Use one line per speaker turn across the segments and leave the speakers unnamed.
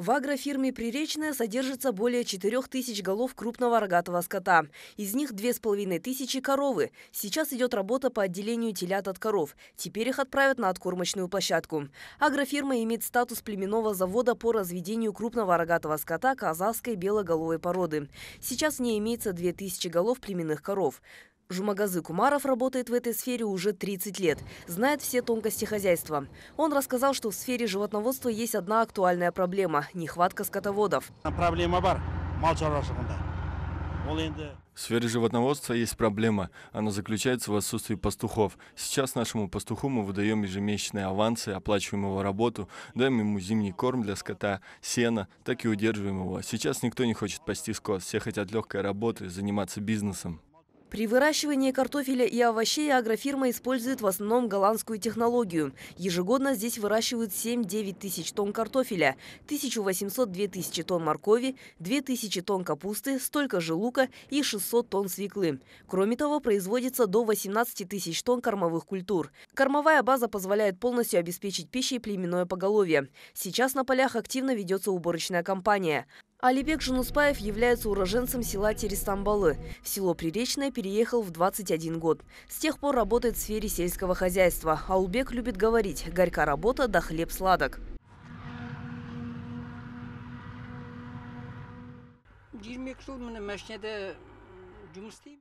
В агрофирме «Приречная» содержится более 4 тысяч голов крупного рогатого скота. Из них половиной тысячи коровы. Сейчас идет работа по отделению телят от коров. Теперь их отправят на откормочную площадку. Агрофирма имеет статус племенного завода по разведению крупного рогатого скота казахской белоголовой породы. Сейчас в ней имеется 2000 голов племенных коров. Жумагазы Кумаров работает в этой сфере уже 30 лет, знает все тонкости хозяйства. Он рассказал, что в сфере животноводства есть одна актуальная проблема – нехватка скотоводов. Проблема бар.
В сфере животноводства есть проблема. Она заключается в отсутствии пастухов. Сейчас нашему пастуху мы выдаем ежемесячные авансы, оплачиваем его работу, даем ему зимний корм для скота, сена, так и удерживаем его. Сейчас никто не хочет пасти скот, все хотят легкой работы, заниматься бизнесом.
При выращивании картофеля и овощей агрофирма использует в основном голландскую технологию. Ежегодно здесь выращивают 7-9 тысяч тонн картофеля, 1800-2 тысячи тонн моркови, 2 тысячи тонн капусты, столько же лука и 600 тонн свеклы. Кроме того, производится до 18 тысяч тонн кормовых культур. Кормовая база позволяет полностью обеспечить пищей племенное поголовье. Сейчас на полях активно ведется уборочная кампания. Алибек Жунуспаев является уроженцем села Терестамбалы. В село Приречное переехал в 21 год. С тех пор работает в сфере сельского хозяйства. Аулбек любит говорить «горька работа да хлеб сладок».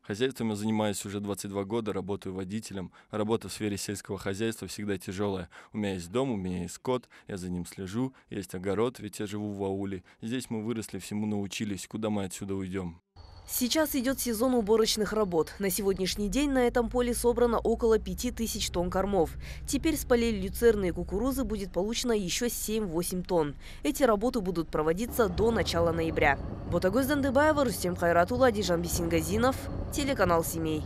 Хозяйством я занимаюсь уже 22 года, работаю водителем. Работа в сфере сельского хозяйства всегда тяжелая. У меня есть дом, у меня есть кот, я за ним слежу, есть огород, ведь я живу в ауле. Здесь мы выросли, всему научились, куда мы отсюда уйдем.
Сейчас идет сезон уборочных работ. На сегодняшний день на этом поле собрано около 5000 тонн кормов. Теперь с полей люцерны и кукурузы будет получено еще 7-8 тонн. Эти работы будут проводиться до начала ноября. Ботагоз Дандыбаева, Рустем Хайратула, Дижан Бесингазинов, телеканал «Семей».